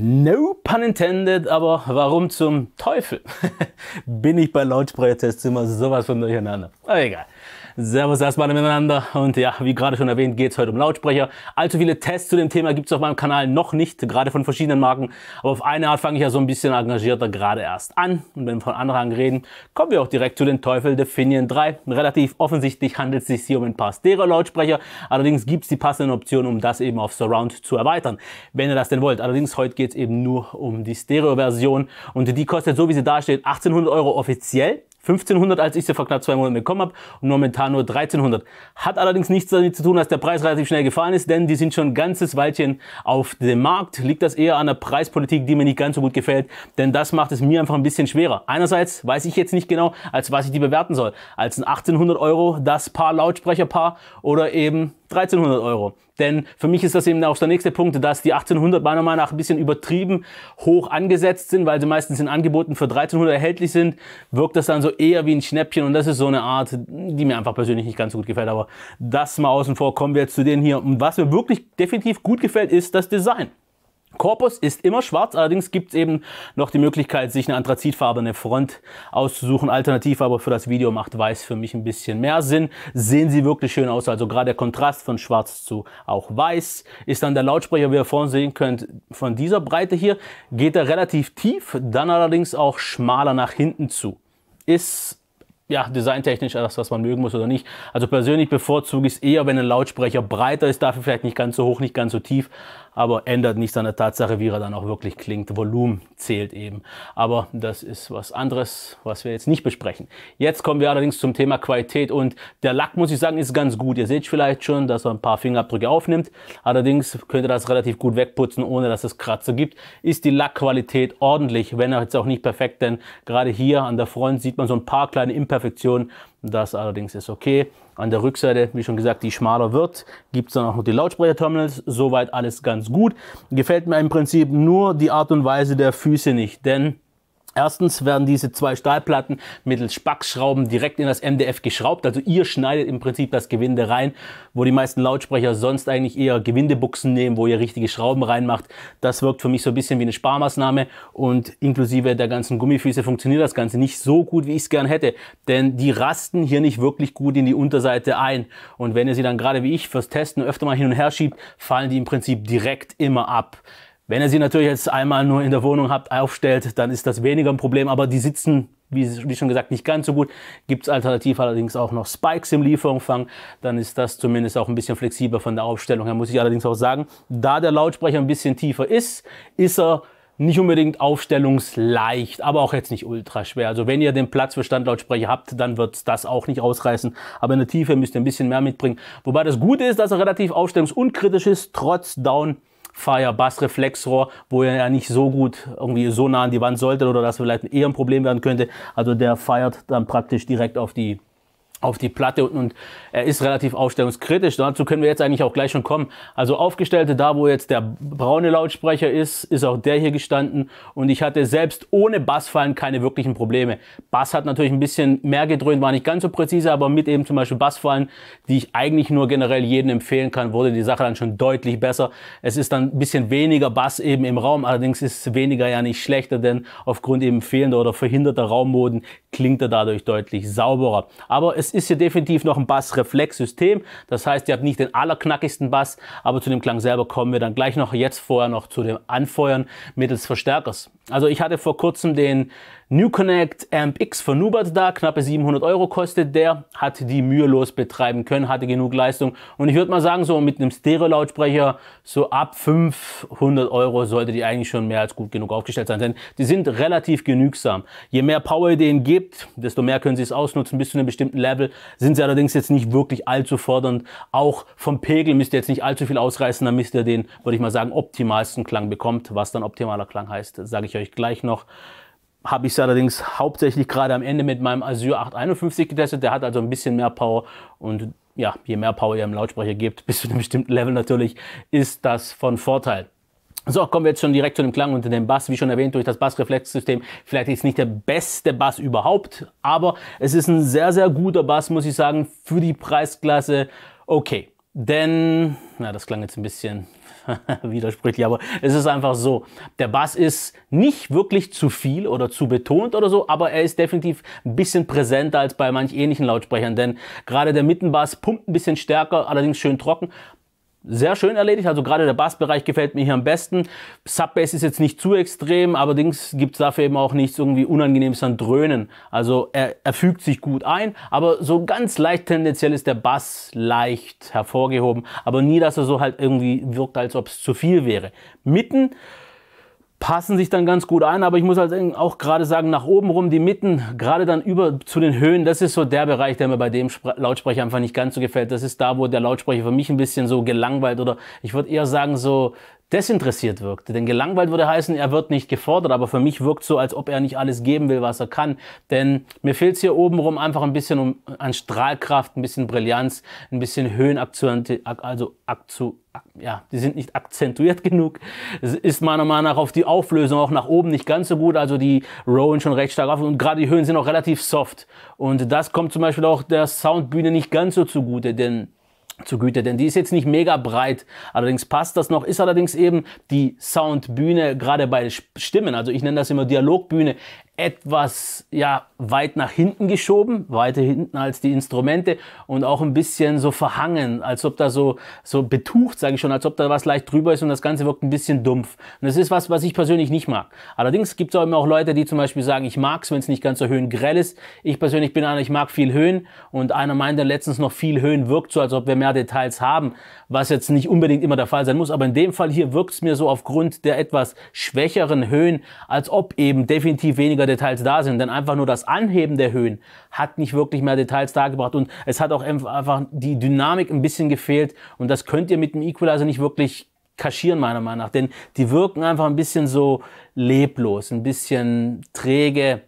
No pun intended, aber warum zum Teufel bin ich bei Lautsprechertests immer sowas von durcheinander? Aber egal. Servus erstmal miteinander und ja, wie gerade schon erwähnt, geht es heute um Lautsprecher. Allzu viele Tests zu dem Thema gibt es auf meinem Kanal noch nicht, gerade von verschiedenen Marken, aber auf eine Art fange ich ja so ein bisschen engagierter gerade erst an und wenn wir von anderen reden, kommen wir auch direkt zu den Teufel Definian 3. Relativ offensichtlich handelt es sich hier um ein paar Stereo-Lautsprecher, allerdings gibt es die passenden Optionen, um das eben auf Surround zu erweitern, wenn ihr das denn wollt. Allerdings heute geht es eben nur um die Stereo-Version und die kostet so wie sie da steht 1800 Euro offiziell 1500, als ich sie vor knapp zwei Monaten bekommen habe und momentan nur 1300. Hat allerdings nichts damit zu tun, dass der Preis relativ schnell gefallen ist, denn die sind schon ein ganzes Weilchen auf dem Markt. Liegt das eher an der Preispolitik, die mir nicht ganz so gut gefällt, denn das macht es mir einfach ein bisschen schwerer. Einerseits weiß ich jetzt nicht genau, als was ich die bewerten soll. Als ein 1800 Euro das Paar Lautsprecherpaar oder eben 1300 Euro. Denn für mich ist das eben auch der nächste Punkt, dass die 1800 meiner Meinung nach ein bisschen übertrieben hoch angesetzt sind, weil sie meistens in Angeboten für 1300 erhältlich sind, wirkt das dann so eher wie ein Schnäppchen und das ist so eine Art, die mir einfach persönlich nicht ganz so gut gefällt. Aber das mal außen vor, kommen wir jetzt zu denen hier. Und was mir wirklich definitiv gut gefällt, ist das Design. Korpus ist immer schwarz, allerdings gibt es eben noch die Möglichkeit, sich eine anthrazitfarbene Front auszusuchen. Alternativ aber für das Video macht weiß für mich ein bisschen mehr Sinn. Sehen sie wirklich schön aus, also gerade der Kontrast von schwarz zu auch weiß. Ist dann der Lautsprecher, wie ihr vorhin sehen könnt, von dieser Breite hier, geht er relativ tief, dann allerdings auch schmaler nach hinten zu. Ist ja, designtechnisch das, was man mögen muss oder nicht. Also persönlich bevorzuge ich es eher, wenn ein Lautsprecher breiter ist, dafür vielleicht nicht ganz so hoch, nicht ganz so tief, aber ändert nichts an der Tatsache, wie er dann auch wirklich klingt. Volumen zählt eben. Aber das ist was anderes, was wir jetzt nicht besprechen. Jetzt kommen wir allerdings zum Thema Qualität und der Lack, muss ich sagen, ist ganz gut. Ihr seht vielleicht schon, dass er ein paar Fingerabdrücke aufnimmt. Allerdings könnt ihr das relativ gut wegputzen, ohne dass es Kratzer gibt. Ist die Lackqualität ordentlich, wenn er jetzt auch nicht perfekt, denn gerade hier an der Front sieht man so ein paar kleine Imperfektionen. Das allerdings ist okay. An der Rückseite, wie schon gesagt, die schmaler wird, gibt es dann auch noch die Lautsprecher-Terminals. Soweit alles ganz gut. Gefällt mir im Prinzip nur die Art und Weise der Füße nicht, denn Erstens werden diese zwei Stahlplatten mittels Spackschrauben direkt in das MDF geschraubt. Also ihr schneidet im Prinzip das Gewinde rein, wo die meisten Lautsprecher sonst eigentlich eher Gewindebuchsen nehmen, wo ihr richtige Schrauben reinmacht. Das wirkt für mich so ein bisschen wie eine Sparmaßnahme und inklusive der ganzen Gummifüße funktioniert das Ganze nicht so gut, wie ich es gern hätte. Denn die rasten hier nicht wirklich gut in die Unterseite ein. Und wenn ihr sie dann gerade wie ich fürs Testen öfter mal hin und her schiebt, fallen die im Prinzip direkt immer ab. Wenn ihr sie natürlich jetzt einmal nur in der Wohnung habt, aufstellt, dann ist das weniger ein Problem, aber die sitzen, wie, schon gesagt, nicht ganz so gut. Gibt es alternativ allerdings auch noch Spikes im Lieferumfang, dann ist das zumindest auch ein bisschen flexibler von der Aufstellung her, muss ich allerdings auch sagen. Da der Lautsprecher ein bisschen tiefer ist, ist er nicht unbedingt aufstellungsleicht, aber auch jetzt nicht ultra schwer. Also wenn ihr den Platz für Standlautsprecher habt, dann wird das auch nicht ausreißen. Aber in der Tiefe müsst ihr ein bisschen mehr mitbringen. Wobei das Gute ist, dass er relativ aufstellungsunkritisch ist, trotz Down- Fire-Bass-Reflexrohr, wo er ja nicht so gut irgendwie so nah an die Wand sollte oder das vielleicht eher ein Problem werden könnte. Also der feiert dann praktisch direkt auf die auf die Platte und, und er ist relativ aufstellungskritisch. Dazu können wir jetzt eigentlich auch gleich schon kommen. Also aufgestellte, da wo jetzt der braune Lautsprecher ist, ist auch der hier gestanden und ich hatte selbst ohne Bassfallen keine wirklichen Probleme. Bass hat natürlich ein bisschen mehr gedröhnt, war nicht ganz so präzise, aber mit eben zum Beispiel Bassfallen, die ich eigentlich nur generell jedem empfehlen kann, wurde die Sache dann schon deutlich besser. Es ist dann ein bisschen weniger Bass eben im Raum, allerdings ist weniger ja nicht schlechter, denn aufgrund eben fehlender oder verhinderter Raummoden klingt er dadurch deutlich sauberer. Aber es ist hier definitiv noch ein Bassreflexsystem. Das heißt, ihr habt nicht den allerknackigsten Bass, aber zu dem Klang selber kommen wir dann gleich noch jetzt vorher noch zu dem Anfeuern mittels Verstärkers. Also ich hatte vor kurzem den New Connect Amp X von Nubat da, knappe 700 Euro kostet der, hat die mühelos betreiben können, hatte genug Leistung und ich würde mal sagen, so mit einem Stereo-Lautsprecher so ab 500 Euro sollte die eigentlich schon mehr als gut genug aufgestellt sein, denn die sind relativ genügsam. Je mehr Power ihr denen gibt, desto mehr können sie es ausnutzen bis zu einem bestimmten Level Level, sind sie allerdings jetzt nicht wirklich allzu fordernd. Auch vom Pegel müsst ihr jetzt nicht allzu viel ausreißen, damit ihr den, würde ich mal sagen, optimalsten Klang bekommt. Was dann optimaler Klang heißt, sage ich euch gleich noch habe ich es allerdings hauptsächlich gerade am Ende mit meinem Azure 851 getestet. Der hat also ein bisschen mehr Power und ja, je mehr Power ihr im Lautsprecher gebt, bis zu einem bestimmten Level natürlich, ist das von Vorteil. So, kommen wir jetzt schon direkt zu dem Klang und dem Bass. Wie schon erwähnt, durch das Bassreflexsystem vielleicht ist nicht der beste Bass überhaupt, aber es ist ein sehr, sehr guter Bass, muss ich sagen, für die Preisklasse. Okay, denn, na, das klang jetzt ein bisschen widersprüchlich, aber es ist einfach so. Der Bass ist nicht wirklich zu viel oder zu betont oder so, aber er ist definitiv ein bisschen präsenter als bei manch ähnlichen Lautsprechern, denn gerade der Mittenbass pumpt ein bisschen stärker, allerdings schön trocken sehr schön erledigt. Also gerade der Bassbereich gefällt mir hier am besten. Subbass ist jetzt nicht zu extrem, allerdings gibt es dafür eben auch nichts irgendwie Unangenehmes an Dröhnen. Also er, er fügt sich gut ein, aber so ganz leicht tendenziell ist der Bass leicht hervorgehoben. Aber nie, dass er so halt irgendwie wirkt, als ob es zu viel wäre. Mitten passen sich dann ganz gut ein, aber ich muss halt auch gerade sagen, nach oben rum, die Mitten, gerade dann über zu den Höhen, das ist so der Bereich, der mir bei dem Spre Lautsprecher einfach nicht ganz so gefällt. Das ist da, wo der Lautsprecher für mich ein bisschen so gelangweilt oder ich würde eher sagen so desinteressiert wirkte. Denn gelangweilt würde heißen, er wird nicht gefordert, aber für mich wirkt so, als ob er nicht alles geben will, was er kann. Denn mir fehlt es hier obenrum einfach ein bisschen um, an Strahlkraft, ein bisschen Brillanz, ein bisschen Höhenakzente, also Akzu, ja, die sind nicht akzentuiert genug. Es ist meiner Meinung nach auf die Auflösung auch nach oben nicht ganz so gut. Also die Rowan schon recht stark auf und gerade die Höhen sind auch relativ soft. Und das kommt zum Beispiel auch der Soundbühne nicht ganz so zugute, denn zur Güte, denn die ist jetzt nicht mega breit. Allerdings passt das noch, ist allerdings eben die Soundbühne, gerade bei Stimmen, also ich nenne das immer Dialogbühne, etwas ja, weit nach hinten geschoben, weiter hinten als die Instrumente und auch ein bisschen so verhangen, als ob da so, so betucht, sage ich schon, als ob da was leicht drüber ist und das Ganze wirkt ein bisschen dumpf. Und das ist was, was ich persönlich nicht mag. Allerdings gibt es auch immer auch Leute, die zum Beispiel sagen, ich mag's, wenn es nicht ganz so höhengrell ist. Ich persönlich bin einer, ich mag viel Höhen und einer meinte letztens noch, viel Höhen wirkt so, als ob wir mehr Details haben, was jetzt nicht unbedingt immer der Fall sein muss, aber in dem Fall hier wirkt es mir so aufgrund der etwas schwächeren Höhen, als ob eben definitiv weniger weniger Details da sind. Denn einfach nur das Anheben der Höhen hat nicht wirklich mehr Details dargebracht. Und es hat auch einfach die Dynamik ein bisschen gefehlt. Und das könnt ihr mit dem Equalizer nicht wirklich kaschieren, meiner Meinung nach. Denn die wirken einfach ein bisschen so leblos, ein bisschen träge.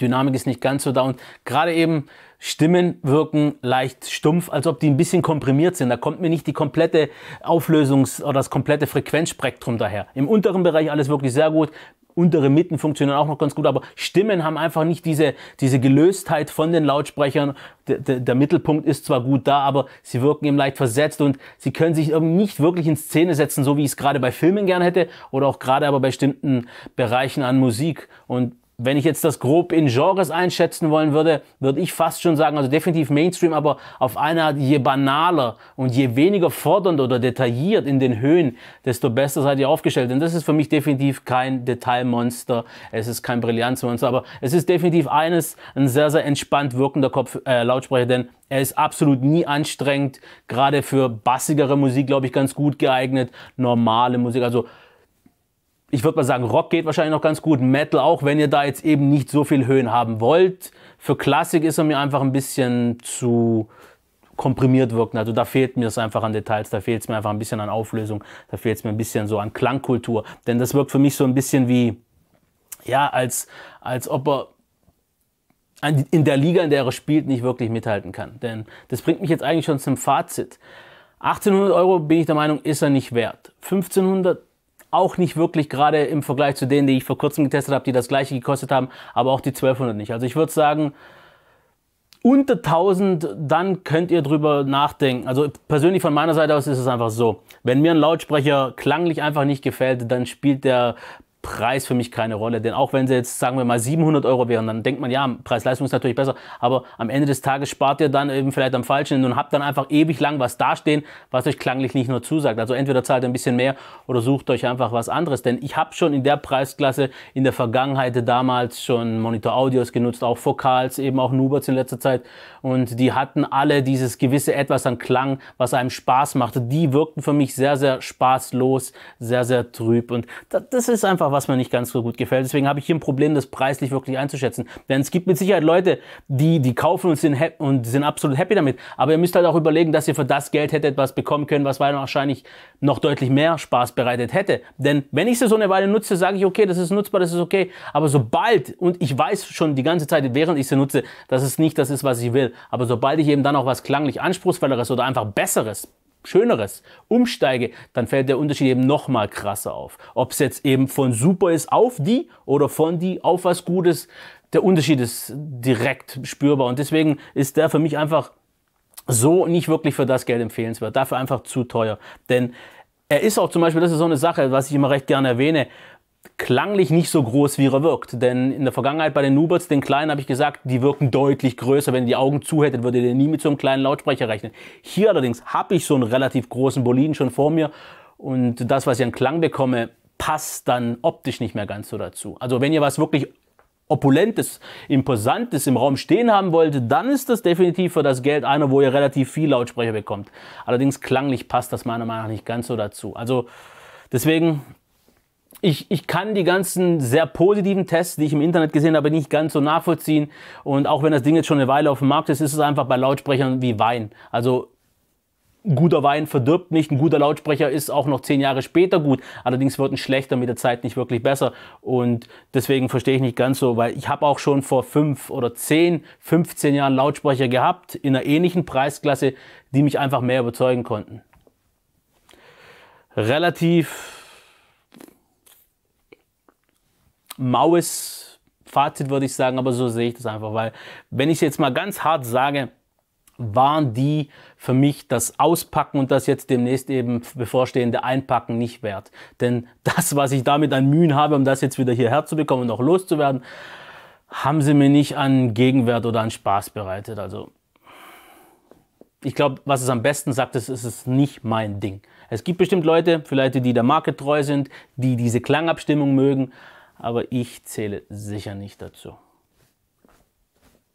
Dynamik ist nicht ganz so da. Und gerade eben Stimmen wirken leicht stumpf, als ob die ein bisschen komprimiert sind. Da kommt mir nicht die komplette Auflösungs- oder das komplette Frequenzspektrum daher. Im unteren Bereich alles wirklich sehr gut untere Mitten funktionieren auch noch ganz gut, aber Stimmen haben einfach nicht diese, diese Gelöstheit von den Lautsprechern. D der Mittelpunkt ist zwar gut da, aber sie wirken eben leicht versetzt und sie können sich irgendwie nicht wirklich in Szene setzen, so wie ich es gerade bei Filmen gern hätte oder auch gerade aber bei bestimmten Bereichen an Musik. Und wenn ich jetzt das grob in Genres einschätzen wollen würde, würde ich fast schon sagen, also definitiv Mainstream, aber auf einer Art je banaler und je weniger fordernd oder detailliert in den Höhen, desto besser seid ihr aufgestellt. Denn das ist für mich definitiv kein Detailmonster, es ist kein Brillanzmonster, aber es ist definitiv eines, ein sehr, sehr entspannt wirkender Kopf, äh, Lautsprecher, denn er ist absolut nie anstrengend, gerade für bassigere Musik, glaube ich, ganz gut geeignet, normale Musik, also ich würde mal sagen, Rock geht wahrscheinlich noch ganz gut, Metal auch, wenn ihr da jetzt eben nicht so viel Höhen haben wollt. Für Klassik ist er mir einfach ein bisschen zu komprimiert wirken. Also da fehlt mir es einfach an Details, da fehlt es mir einfach ein bisschen an Auflösung, da fehlt es mir ein bisschen so an Klangkultur. Denn das wirkt für mich so ein bisschen wie, ja, als, als ob er in der Liga, in der er spielt, nicht wirklich mithalten kann. Denn das bringt mich jetzt eigentlich schon zum Fazit. 1800 Euro, bin ich der Meinung, ist er nicht wert. 1500 auch nicht wirklich gerade im Vergleich zu denen, die ich vor kurzem getestet habe, die das gleiche gekostet haben, aber auch die 1200 nicht. Also ich würde sagen, unter 1000, dann könnt ihr drüber nachdenken. Also persönlich von meiner Seite aus ist es einfach so. Wenn mir ein Lautsprecher klanglich einfach nicht gefällt, dann spielt der Preis für mich keine Rolle. Denn auch wenn sie jetzt, sagen wir mal, 700 Euro wären, dann denkt man, ja, Preis-Leistung ist natürlich besser. Aber am Ende des Tages spart ihr dann eben vielleicht am falschen und habt dann einfach ewig lang was dastehen, was euch klanglich nicht nur zusagt. Also entweder zahlt ihr ein bisschen mehr oder sucht euch einfach was anderes. Denn ich habe schon in der Preisklasse in der Vergangenheit damals schon Monitor Audios genutzt, auch Fokals, eben auch Nubats in letzter Zeit. Und die hatten alle dieses gewisse Etwas an Klang, was einem Spaß machte. Die wirkten für mich sehr, sehr spaßlos, sehr, sehr trüb. Und das ist einfach was mir nicht ganz so gut gefällt. Deswegen habe ich hier ein Problem, das preislich wirklich einzuschätzen. Denn es gibt mit Sicherheit Leute, die, die kaufen und sind, und sind absolut happy damit. Aber ihr müsst halt auch überlegen, dass ihr für das Geld hättet was bekommen können, was wahrscheinlich noch deutlich mehr Spaß bereitet hätte. Denn wenn ich sie so eine Weile nutze, sage ich, okay, das ist nutzbar, das ist okay. Aber sobald, und ich weiß schon die ganze Zeit, während ich sie nutze, dass es nicht das ist, was ich will. Aber sobald ich eben dann auch was klanglich anspruchsvolleres oder einfach besseres Schöneres umsteige, dann fällt der Unterschied eben nochmal krasser auf. Ob es jetzt eben von super ist auf die oder von die auf was Gutes, der Unterschied ist direkt spürbar. Und deswegen ist der für mich einfach so nicht wirklich für das Geld empfehlenswert. Dafür einfach zu teuer. Denn er ist auch zum Beispiel, das ist so eine Sache, was ich immer recht gerne erwähne, klanglich nicht so groß, wie er wirkt. Denn in der Vergangenheit bei den Nubots, den kleinen, habe ich gesagt, die wirken deutlich größer. Wenn ihr die Augen zu hättet, würdet ihr nie mit so einem kleinen Lautsprecher rechnen. Hier allerdings habe ich so einen relativ großen Boliden schon vor mir und das, was ich an Klang bekomme, passt dann optisch nicht mehr ganz so dazu. Also wenn ihr was wirklich Opulentes, Imposantes im Raum stehen haben wollt, dann ist das definitiv für das Geld einer, wo ihr relativ viel Lautsprecher bekommt. Allerdings klanglich passt das meiner Meinung nach nicht ganz so dazu. Also deswegen ich, ich kann die ganzen sehr positiven Tests, die ich im Internet gesehen habe, nicht ganz so nachvollziehen. Und auch wenn das Ding jetzt schon eine Weile auf dem Markt ist, ist es einfach bei Lautsprechern wie Wein. Also ein guter Wein verdirbt nicht, ein guter Lautsprecher ist auch noch zehn Jahre später gut. Allerdings wird ein schlechter mit der Zeit nicht wirklich besser. Und deswegen verstehe ich nicht ganz so, weil ich habe auch schon vor fünf oder zehn, 15 Jahren Lautsprecher gehabt in einer ähnlichen Preisklasse, die mich einfach mehr überzeugen konnten. Relativ maues Fazit, würde ich sagen, aber so sehe ich das einfach, weil wenn ich jetzt mal ganz hart sage, waren die für mich das Auspacken und das jetzt demnächst eben bevorstehende Einpacken nicht wert. Denn das, was ich damit an Mühen habe, um das jetzt wieder hierher zu bekommen und auch loszuwerden, haben sie mir nicht an Gegenwert oder an Spaß bereitet. Also ich glaube, was es am besten sagt, ist, ist es nicht mein Ding. Es gibt bestimmt Leute, vielleicht die der Marke treu sind, die diese Klangabstimmung mögen, aber ich zähle sicher nicht dazu.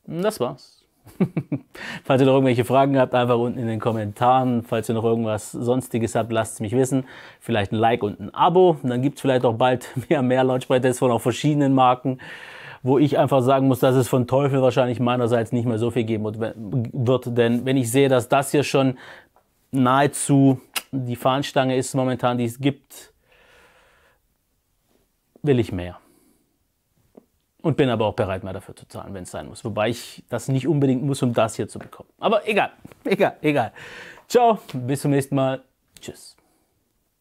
Das war's. Falls ihr noch irgendwelche Fragen habt, einfach unten in den Kommentaren. Falls ihr noch irgendwas Sonstiges habt, lasst es mich wissen. Vielleicht ein Like und ein Abo. Und dann gibt es vielleicht auch bald mehr, mehr Launchpad-Tests von auch verschiedenen Marken, wo ich einfach sagen muss, dass es von Teufel wahrscheinlich meinerseits nicht mehr so viel geben wird. Denn wenn ich sehe, dass das hier schon nahezu die Fahnenstange ist momentan, die es gibt, will ich mehr. Und bin aber auch bereit, mehr dafür zu zahlen, wenn es sein muss. Wobei ich das nicht unbedingt muss, um das hier zu bekommen. Aber egal, egal, egal. Ciao, bis zum nächsten Mal. Tschüss.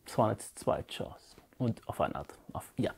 Das waren jetzt zwei Ciao und auf eine Art. Auf Ja.